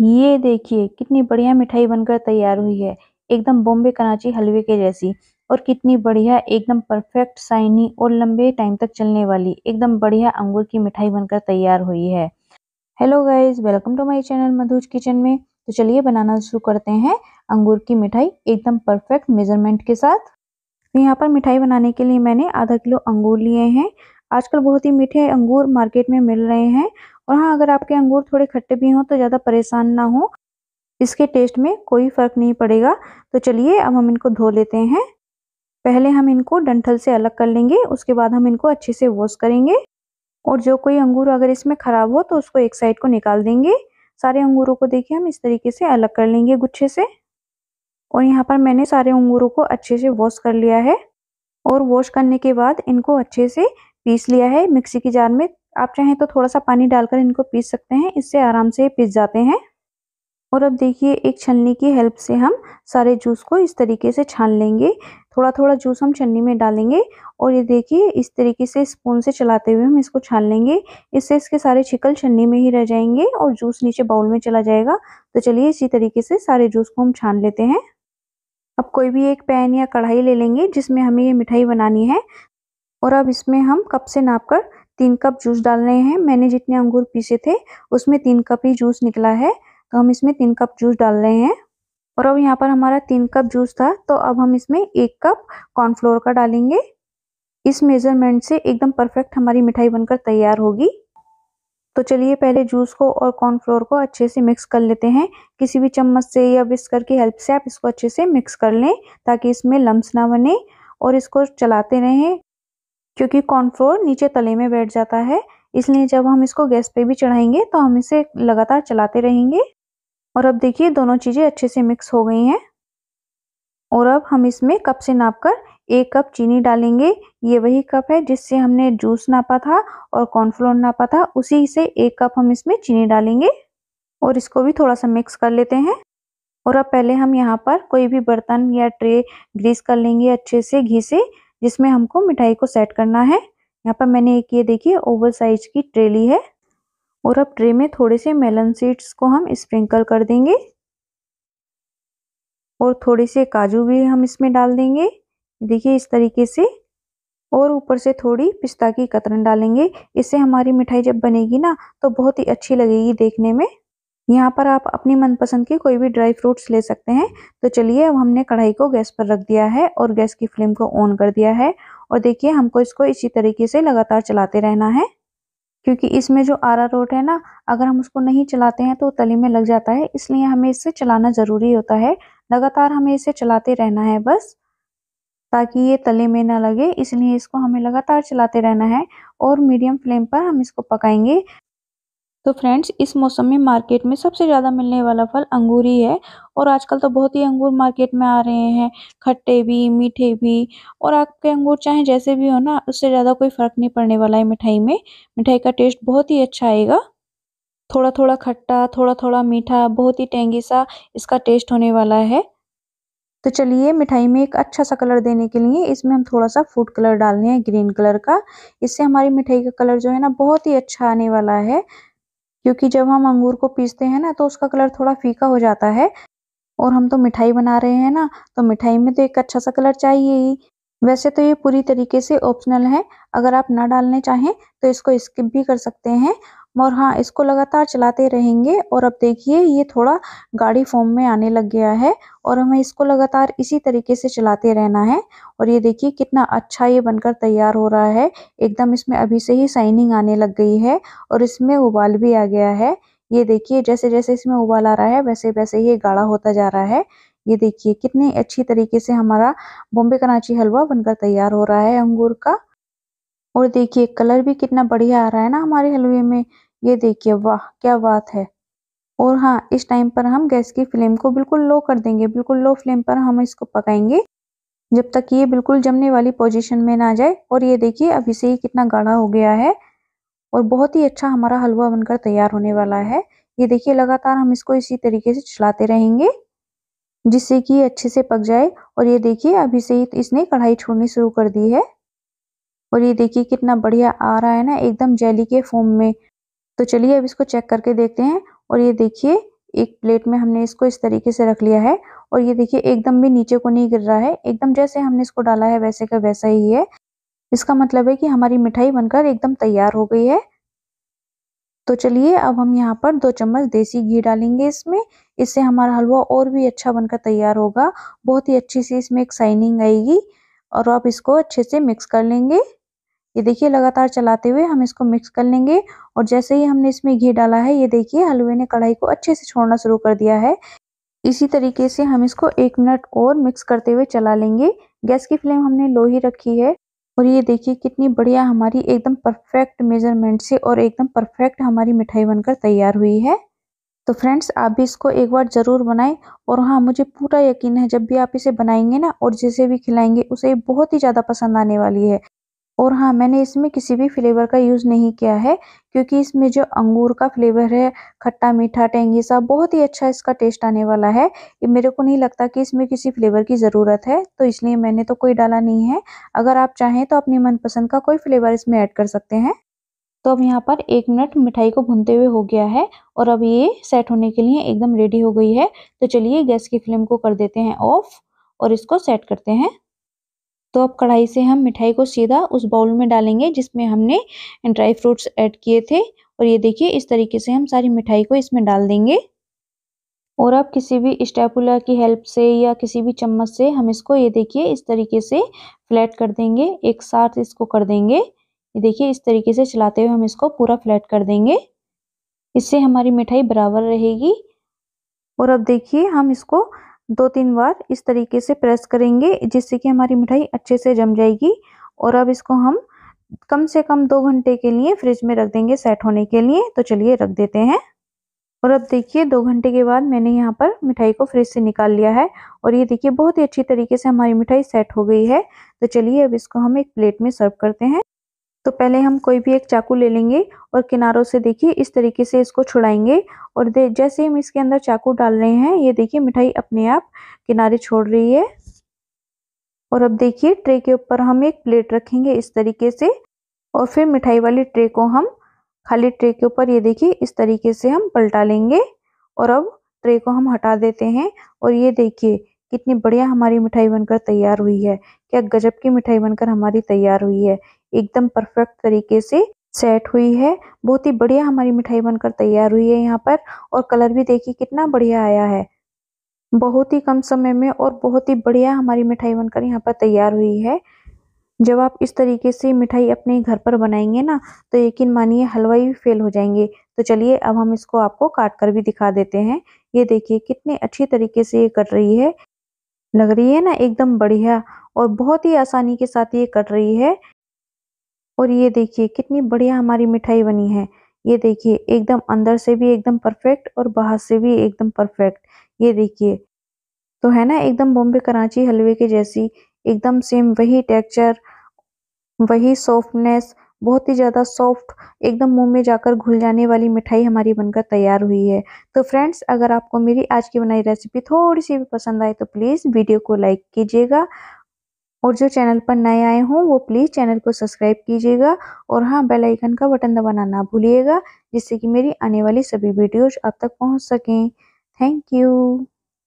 ये देखिए कितनी बढ़िया मिठाई बनकर तैयार हुई है एकदम बॉम्बे कराची हलवे के जैसी और कितनी बढ़िया एकदम परफेक्ट साइनी और लंबे टाइम तक चलने वाली एकदम बढ़िया अंगूर की मिठाई बनकर तैयार हुई है hello guys welcome to my channel Madhu's kitchen में तो चलिए बनाना शुरू करते हैं अंगूर की मिठाई एकदम परफेक्ट मेजरमेंट के साथ तो यहाँ पर मिठाई बनाने के लिए मैंने आधा किलो अंगूर लिए हैं आजकल बहुत ही मीठे अंगूर मार्केट में मिल रहे हैं और हाँ अगर आपके अंगूर थोड़े खट्टे भी हों तो ज़्यादा परेशान ना हो इसके टेस्ट में कोई फ़र्क नहीं पड़ेगा तो चलिए अब हम इनको धो लेते हैं पहले हम इनको डंठल से अलग कर लेंगे उसके बाद हम इनको अच्छे से वॉश करेंगे और जो कोई अंगूर अगर इसमें ख़राब हो तो उसको एक साइड को निकाल देंगे सारे अंगूरों को देखिए हम इस तरीके से अलग कर लेंगे गुच्छे से और यहाँ पर मैंने सारे अंगूरों को अच्छे से वॉश कर लिया है और वॉश करने के बाद इनको अच्छे से पीस लिया है मिक्सी के जार में आप चाहें तो थोड़ा सा पानी डालकर इनको पीस सकते हैं इससे आराम से पीस जाते हैं और अब देखिए एक छलनी की हेल्प से हम सारे जूस को इस तरीके से छान लेंगे थोड़ा थोड़ा जूस हम छन्नी में डालेंगे और ये देखिए इस तरीके से स्पून से चलाते हुए हम इसको छान लेंगे इससे इसके सारे छिकल छन्नी में ही रह जाएंगे और जूस नीचे बाउल में चला जाएगा तो चलिए इसी तरीके से सारे जूस को हम छान लेते हैं अब कोई भी एक पैन या कढ़ाई ले लेंगे जिसमें हमें ये मिठाई बनानी है और अब इसमें हम कप से नाप कर तीन कप जूस डालने हैं मैंने जितने अंगूर पीसे थे उसमें तीन कप ही जूस निकला है तो हम इसमें तीन कप जूस डाल रहे हैं और अब यहाँ पर हमारा तीन कप जूस था तो अब हम इसमें एक कप कॉर्नफ्लोर का डालेंगे इस मेज़रमेंट से एकदम परफेक्ट हमारी मिठाई बनकर तैयार होगी तो चलिए पहले जूस को और कॉर्नफ्लोर को अच्छे से मिक्स कर लेते हैं किसी भी चम्मच से या विस्कर की हेल्प से आप इसको अच्छे से मिक्स कर लें ताकि इसमें लम्स ना बने और इसको चलाते रहें क्योंकि कॉर्नफ्लोर नीचे तले में बैठ जाता है इसलिए जब हम इसको गैस पे भी चढ़ाएंगे तो हम इसे लगातार चलाते रहेंगे और अब देखिए दोनों चीज़ें अच्छे से मिक्स हो गई हैं और अब हम इसमें कप से नाप कर एक कप चीनी डालेंगे ये वही कप है जिससे हमने जूस नापा था और कॉर्नफ्लोर नापा था उसी से एक कप हम इसमें चीनी डालेंगे और इसको भी थोड़ा सा मिक्स कर लेते हैं और अब पहले हम यहाँ पर कोई भी बर्तन या ट्रे ग्रीस कर लेंगे अच्छे से घी से जिसमें हमको मिठाई को सेट करना है यहाँ पर मैंने एक ये देखिए ओवर साइज की ट्रे ली है और अब ट्रे में थोड़े से मेलन सीड्स को हम स्प्रिंकल कर देंगे और थोड़े से काजू भी हम इसमें डाल देंगे देखिए इस तरीके से और ऊपर से थोड़ी पिस्ता की कतरन डालेंगे इससे हमारी मिठाई जब बनेगी ना तो बहुत ही अच्छी लगेगी देखने में यहाँ पर आप अपनी मनपसंद के कोई भी ड्राई फ्रूट्स ले सकते हैं तो चलिए अब हमने कढ़ाई को गैस पर रख दिया है और गैस की फ्लेम को ऑन कर दिया है और देखिए हमको इसको इसी तरीके से लगातार चलाते रहना है क्योंकि इसमें जो आरा रोट है ना अगर हम उसको नहीं चलाते हैं तो तली में लग जाता है इसलिए हमें इसे चलाना ज़रूरी होता है लगातार हमें इसे चलाते रहना है बस ताकि ये तले में ना लगे इसलिए इसको हमें लगातार चलाते रहना है और मीडियम फ्लेम पर हम इसको पकाएंगे तो फ्रेंड्स इस मौसम में मार्केट में सबसे ज़्यादा मिलने वाला फल अंगूर ही है और आजकल तो बहुत ही अंगूर मार्केट में आ रहे हैं खट्टे भी मीठे भी और आपके अंगूर चाहे जैसे भी हो ना उससे ज़्यादा कोई फ़र्क नहीं पड़ने वाला है मिठाई में मिठाई का टेस्ट बहुत ही अच्छा आएगा थोड़ा थोड़ा खट्टा थोड़ा थोड़ा मीठा बहुत ही टेंगी सा इसका टेस्ट होने वाला है तो चलिए मिठाई में एक अच्छा सा कलर देने के लिए इसमें हम थोड़ा सा फूड कलर डालने हैं ग्रीन कलर का इससे हमारी मिठाई का कलर जो है ना बहुत ही अच्छा आने वाला है क्योंकि जब हम अंगूर को पीसते हैं ना तो उसका कलर थोड़ा फीका हो जाता है और हम तो मिठाई बना रहे हैं ना तो मिठाई में तो एक अच्छा सा कलर चाहिए ही वैसे तो ये पूरी तरीके से ऑप्शनल है अगर आप ना डालने चाहें तो इसको स्किप भी कर सकते हैं और हाँ इसको लगातार चलाते रहेंगे और अब देखिए ये थोड़ा गाढ़ी फॉर्म में आने लग गया है और हमें इसको लगातार इसी तरीके से चलाते रहना है और ये देखिए कितना अच्छा ये बनकर तैयार हो रहा है एकदम इसमें अभी से ही शाइनिंग आने लग गई है और इसमें उबाल भी आ गया है ये देखिए जैसे जैसे इसमें उबाल आ रहा है वैसे वैसे ये गाढ़ा होता जा रहा है ये देखिए कितने अच्छी तरीके से हमारा बॉम्बे कराची हलवा बनकर तैयार हो रहा है अंगूर का और देखिए कलर भी कितना बढ़िया आ रहा है ना हमारे हलवे में ये देखिए वाह क्या बात है और हाँ इस टाइम पर हम गैस की फ्लेम को बिल्कुल लो कर देंगे बिल्कुल लो फ्लेम पर हम इसको पकाएंगे जब तक ये बिल्कुल जमने वाली पोजीशन में ना जाए और ये देखिए अभी से ही कितना गाढ़ा हो गया है और बहुत ही अच्छा हमारा हलवा बनकर तैयार होने वाला है ये देखिए लगातार हम इसको इसी तरीके से चलाते रहेंगे जिससे कि अच्छे से पक जाए और ये देखिए अभी से ही इसने कढ़ाई छोड़नी शुरू कर दी है और ये देखिए कितना बढ़िया आ रहा है ना एकदम जेली के फॉर्म में तो चलिए अब इसको चेक करके देखते हैं और ये देखिए एक प्लेट में हमने इसको इस तरीके से रख लिया है और ये देखिए एकदम भी नीचे को नहीं गिर रहा है एकदम जैसे हमने इसको डाला है वैसे का वैसा ही है इसका मतलब है कि हमारी मिठाई बनकर एकदम तैयार हो गई है तो चलिए अब हम यहाँ पर दो चम्मच देसी घी डालेंगे इसमें इससे हमारा हलवा और भी अच्छा बनकर तैयार होगा बहुत ही अच्छी सी इसमें एक शाइनिंग आएगी और आप इसको अच्छे से मिक्स कर लेंगे ये देखिए लगातार चलाते हुए हम इसको मिक्स कर लेंगे और जैसे ही हमने इसमें घी डाला है ये देखिए हलवे ने कढ़ाई को अच्छे से छोड़ना शुरू कर दिया है इसी तरीके से हम इसको एक मिनट और मिक्स करते हुए चला लेंगे गैस की फ्लेम हमने लो ही रखी है और ये देखिए कितनी बढ़िया हमारी एकदम परफेक्ट मेजरमेंट से और एकदम परफेक्ट हमारी मिठाई बनकर तैयार हुई है तो फ्रेंड्स आप भी इसको एक बार ज़रूर बनाएं और हाँ मुझे पूरा यकीन है जब भी आप इसे बनाएंगे ना और जिसे भी खिलाएंगे उसे बहुत ही ज़्यादा पसंद आने वाली है और हाँ मैंने इसमें किसी भी फ्लेवर का यूज़ नहीं किया है क्योंकि इसमें जो अंगूर का फ्लेवर है खट्टा मीठा टेंगी सा बहुत ही अच्छा इसका टेस्ट आने वाला है ये मेरे को नहीं लगता कि इसमें किसी फ्लेवर की ज़रूरत है तो इसलिए मैंने तो कोई डाला नहीं है अगर आप चाहें तो अपनी मनपसंद का कोई फ्लेवर इसमें ऐड कर सकते हैं तो अब यहाँ पर एक मिनट मिठाई को भूनते हुए हो गया है और अब ये सेट होने के लिए एकदम रेडी हो गई है तो चलिए गैस की फ्लेम को कर देते हैं ऑफ और इसको सेट करते हैं तो अब कढ़ाई से हम मिठाई को सीधा उस बाउल में डालेंगे जिसमें हमने ड्राई फ्रूट्स ऐड किए थे और ये देखिए इस तरीके से हम सारी मिठाई को इसमें डाल देंगे और अब किसी भी स्टेपुलर की हेल्प से या किसी भी चम्मच से हम इसको ये देखिए इस तरीके से फ्लैट कर देंगे एक साथ इसको कर देंगे ये देखिए इस तरीके से चलाते हुए हम इसको पूरा फ्लैट कर देंगे इससे हमारी मिठाई बराबर रहेगी और अब देखिए हम इसको दो तीन बार इस तरीके से प्रेस करेंगे जिससे कि हमारी मिठाई अच्छे से जम जाएगी और अब इसको हम कम से कम दो घंटे के लिए फ्रिज में रख देंगे सेट होने के लिए तो चलिए रख देते हैं और अब देखिए दो घंटे के बाद मैंने यहाँ पर मिठाई को फ्रिज से निकाल लिया है और ये देखिए बहुत ही अच्छी तरीके से हमारी मिठाई सेट हो गई है तो चलिए अब इसको हम एक प्लेट में सर्व करते हैं तो पहले हम कोई भी एक चाकू ले लेंगे और किनारों से देखिए इस तरीके से इसको छुड़ाएंगे और दे जैसे हम इसके अंदर चाकू डाल रहे हैं ये देखिए मिठाई अपने आप किनारे छोड़ रही है और अब देखिए ट्रे के ऊपर हम एक प्लेट रखेंगे इस तरीके से और फिर मिठाई वाली ट्रे को हम खाली ट्रे के ऊपर ये देखिए इस तरीके से हम पलटा लेंगे और अब ट्रे को हम हटा देते हैं और ये देखिए कितनी बढ़िया हमारी मिठाई बनकर तैयार हुई है क्या गजब की मिठाई बनकर हमारी तैयार हुई है एकदम परफेक्ट तरीके से सेट हुई है बहुत ही बढ़िया हमारी मिठाई बनकर तैयार हुई है यहाँ पर और कलर भी देखिए कितना बढ़िया आया है बहुत ही कम समय में और बहुत ही बढ़िया हमारी मिठाई बनकर यहाँ पर तैयार हुई है जब आप इस तरीके से मिठाई अपने घर पर बनाएंगे ना तो यकीन मानिए हलवाई भी फेल हो जाएंगे तो चलिए अब हम इसको आपको काट कर भी दिखा देते हैं ये देखिए कितने अच्छी तरीके से ये कट रही है लग रही है ना एकदम बढ़िया और बहुत ही आसानी के साथ ये कट रही है और ये देखिए कितनी बढ़िया हमारी मिठाई बनी है ये देखिए एकदम अंदर से भी एकदम परफेक्ट और बाहर से भी एकदम परफेक्ट ये देखिए तो है ना एकदम बॉम्बे कराची हलवे के जैसी एकदम सेम वही टेक्चर वही सॉफ्टनेस बहुत ही ज़्यादा सॉफ्ट एकदम मुंह में जाकर घुल जाने वाली मिठाई हमारी बनकर तैयार हुई है तो फ्रेंड्स अगर आपको मेरी आज की बनाई रेसिपी थोड़ी सी भी पसंद आए तो प्लीज़ वीडियो को लाइक कीजिएगा और जो चैनल पर नए आए हों वो प्लीज़ चैनल को सब्सक्राइब कीजिएगा और हाँ बेल आइकन का बटन दबाना ना भूलिएगा जिससे कि मेरी आने वाली सभी वीडियोज आप तक पहुँच सकें थैंक यू